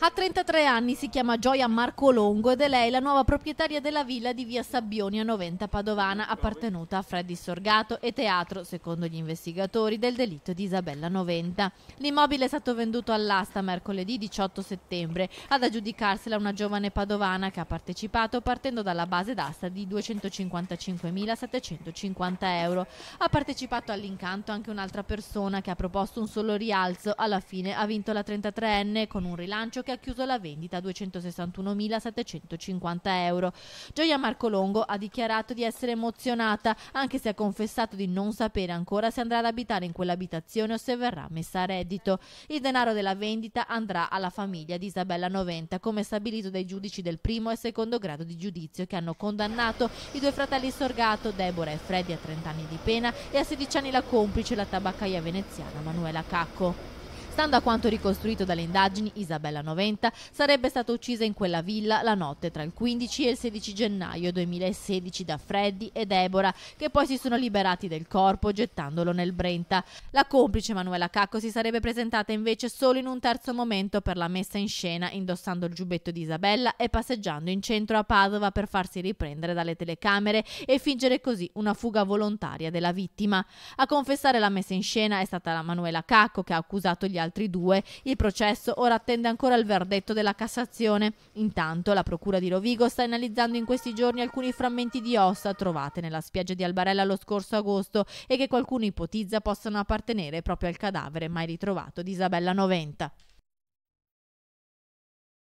A 33 anni si chiama Gioia Marco Longo ed è lei la nuova proprietaria della villa di via Sabbioni a Noventa Padovana, appartenuta a Freddy Sorgato e teatro, secondo gli investigatori, del delitto di Isabella Noventa. L'immobile è stato venduto all'asta mercoledì 18 settembre, ad aggiudicarsela una giovane padovana che ha partecipato partendo dalla base d'asta di 255.750 euro. Ha partecipato all'incanto anche un'altra persona che ha proposto un solo rialzo, alla fine ha vinto la 33enne con un rilancio che ha ha chiuso la vendita a 261.750 euro. Gioia Marco Longo ha dichiarato di essere emozionata, anche se ha confessato di non sapere ancora se andrà ad abitare in quell'abitazione o se verrà messa a reddito. Il denaro della vendita andrà alla famiglia di Isabella Noventa, come stabilito dai giudici del primo e secondo grado di giudizio che hanno condannato i due fratelli Sorgato, Deborah e Freddy a 30 anni di pena e a 16 anni la complice la tabaccaia veneziana Manuela Cacco. Stando a quanto ricostruito dalle indagini, Isabella Noventa sarebbe stata uccisa in quella villa la notte tra il 15 e il 16 gennaio 2016 da Freddy e Deborah, che poi si sono liberati del corpo gettandolo nel Brenta. La complice Manuela Cacco si sarebbe presentata invece solo in un terzo momento per la messa in scena, indossando il giubbetto di Isabella e passeggiando in centro a Padova per farsi riprendere dalle telecamere e fingere così una fuga volontaria della vittima. A confessare la messa in scena è stata la Manuela Cacco che ha accusato gli altri altri due, il processo ora attende ancora il verdetto della Cassazione. Intanto la Procura di Rovigo sta analizzando in questi giorni alcuni frammenti di ossa trovate nella spiaggia di Albarella lo scorso agosto e che qualcuno ipotizza possano appartenere proprio al cadavere mai ritrovato di Isabella Noventa.